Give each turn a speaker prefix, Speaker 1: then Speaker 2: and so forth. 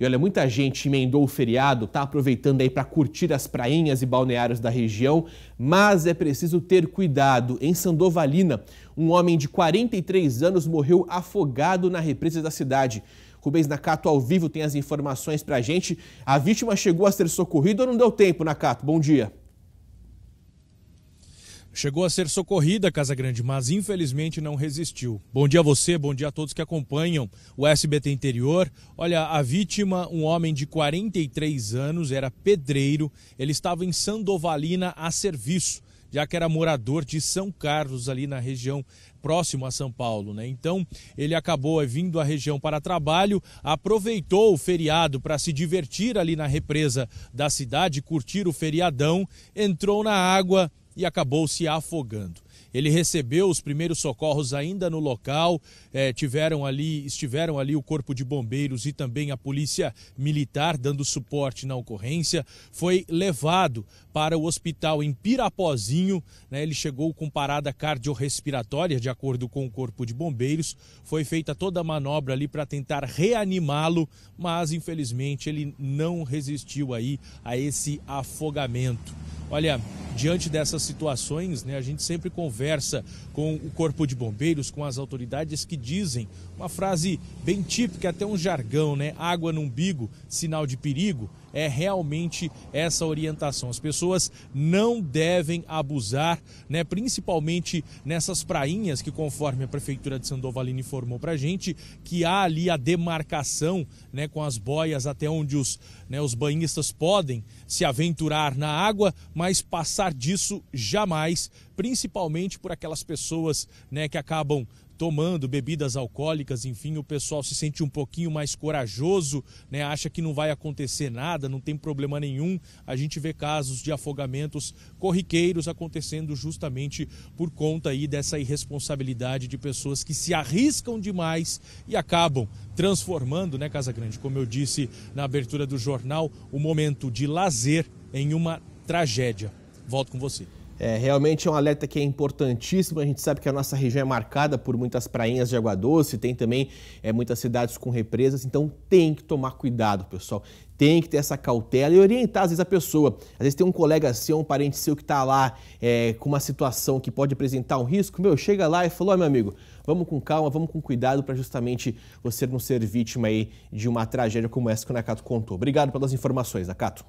Speaker 1: E olha, muita gente emendou o feriado, está aproveitando aí para curtir as prainhas e balneários da região, mas é preciso ter cuidado. Em Sandovalina, um homem de 43 anos morreu afogado na represa da cidade. Rubens Nakato ao vivo tem as informações para a gente. A vítima chegou a ser socorrida ou não deu tempo, Nakato? Bom dia.
Speaker 2: Chegou a ser socorrida a Casa Grande, mas infelizmente não resistiu. Bom dia a você, bom dia a todos que acompanham o SBT Interior. Olha, a vítima, um homem de 43 anos, era pedreiro. Ele estava em Sandovalina a serviço, já que era morador de São Carlos, ali na região próximo a São Paulo, né? Então, ele acabou eh, vindo à região para trabalho, aproveitou o feriado para se divertir ali na represa da cidade, curtir o feriadão, entrou na água e acabou se afogando. Ele recebeu os primeiros socorros ainda no local, eh, tiveram ali, estiveram ali o corpo de bombeiros e também a polícia militar dando suporte na ocorrência. Foi levado para o hospital em Pirapozinho, né, ele chegou com parada cardiorrespiratória, de acordo com o corpo de bombeiros. Foi feita toda a manobra ali para tentar reanimá-lo, mas infelizmente ele não resistiu aí a esse afogamento. Olha, diante dessas situações, né, a gente sempre conversa com o Corpo de Bombeiros, com as autoridades que dizem uma frase bem típica, até um jargão, né? Água no umbigo, sinal de perigo. É realmente essa orientação. As pessoas não devem abusar, né? principalmente nessas prainhas que, conforme a Prefeitura de Sandovalina informou para gente, que há ali a demarcação né? com as boias até onde os, né, os banhistas podem se aventurar na água, mas passar disso jamais, principalmente por aquelas pessoas né, que acabam tomando bebidas alcoólicas, enfim, o pessoal se sente um pouquinho mais corajoso, né? Acha que não vai acontecer nada, não tem problema nenhum. A gente vê casos de afogamentos corriqueiros acontecendo justamente por conta aí dessa irresponsabilidade de pessoas que se arriscam demais e acabam transformando, né, Casa Grande, como eu disse na abertura do jornal, o momento de lazer em uma tragédia. Volto com você.
Speaker 1: É, realmente é um alerta que é importantíssimo. A gente sabe que a nossa região é marcada por muitas prainhas de água doce, tem também é, muitas cidades com represas, então tem que tomar cuidado, pessoal. Tem que ter essa cautela e orientar, às vezes, a pessoa. Às vezes tem um colega seu, um parente seu que está lá é, com uma situação que pode apresentar um risco. Meu, chega lá e falou, oh, meu amigo, vamos com calma, vamos com cuidado para justamente você não ser vítima aí de uma tragédia como essa que o Nakato contou. Obrigado pelas informações, Nakato.